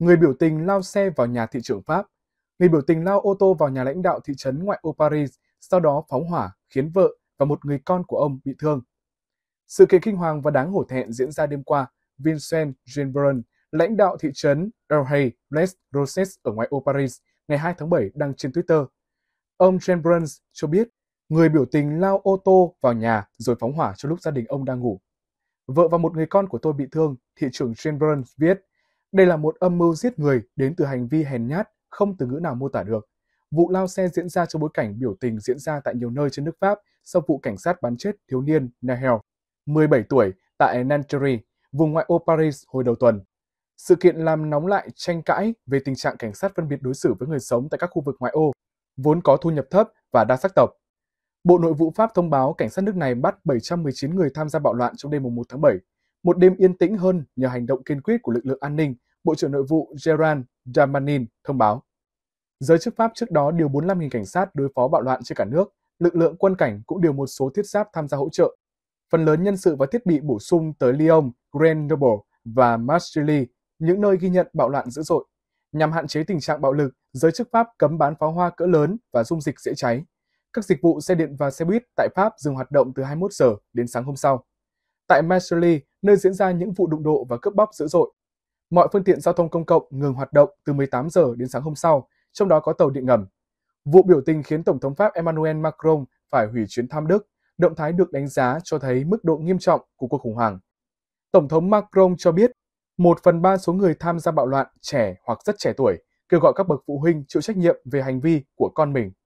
Người biểu tình lao xe vào nhà thị trưởng Pháp. Người biểu tình lao ô tô vào nhà lãnh đạo thị trấn ngoại ô Paris, sau đó phóng hỏa khiến vợ và một người con của ông bị thương. Sự kiện kinh hoàng và đáng hổ thẹn diễn ra đêm qua, Vincent Gilbert, lãnh đạo thị trấn El Hay, Les Roses ở ngoại ô Paris, ngày 2 tháng 7 đăng trên Twitter. Ông Jen Bruns cho biết người biểu tình lao ô tô vào nhà rồi phóng hỏa cho lúc gia đình ông đang ngủ. Vợ và một người con của tôi bị thương, thị trưởng Jen Bruns viết. Đây là một âm mưu giết người đến từ hành vi hèn nhát, không từ ngữ nào mô tả được. Vụ lao xe diễn ra trong bối cảnh biểu tình diễn ra tại nhiều nơi trên nước Pháp sau vụ cảnh sát bắn chết thiếu niên Nahel, 17 tuổi, tại Nanterre, vùng ngoại ô Paris hồi đầu tuần. Sự kiện làm nóng lại tranh cãi về tình trạng cảnh sát phân biệt đối xử với người sống tại các khu vực ngoại ô, vốn có thu nhập thấp và đa sắc tộc. Bộ Nội vụ Pháp thông báo cảnh sát nước này bắt 719 người tham gia bạo loạn trong đêm 1 tháng 7, một đêm yên tĩnh hơn nhờ hành động kiên quyết của lực lượng an ninh, Bộ trưởng Nội vụ Gerard Damanin thông báo. Giới chức Pháp trước đó điều 45.000 cảnh sát đối phó bạo loạn trên cả nước, lực lượng quân cảnh cũng điều một số thiết giáp tham gia hỗ trợ. Phần lớn nhân sự và thiết bị bổ sung tới Lyon, Grenoble và Marseille, những nơi ghi nhận bạo loạn dữ dội. Nhằm hạn chế tình trạng bạo lực, giới chức Pháp cấm bán pháo hoa cỡ lớn và dung dịch dễ cháy. Các dịch vụ xe điện và xe buýt tại Pháp dừng hoạt động từ 21 giờ đến sáng hôm sau tại Marseille, nơi diễn ra những vụ đụng độ và cướp bóc dữ dội. Mọi phương tiện giao thông công cộng ngừng hoạt động từ 18 giờ đến sáng hôm sau, trong đó có tàu điện ngầm. Vụ biểu tình khiến Tổng thống Pháp Emmanuel Macron phải hủy chuyến thăm Đức, động thái được đánh giá cho thấy mức độ nghiêm trọng của cuộc khủng hoảng. Tổng thống Macron cho biết, một phần ba số người tham gia bạo loạn trẻ hoặc rất trẻ tuổi, kêu gọi các bậc phụ huynh chịu trách nhiệm về hành vi của con mình.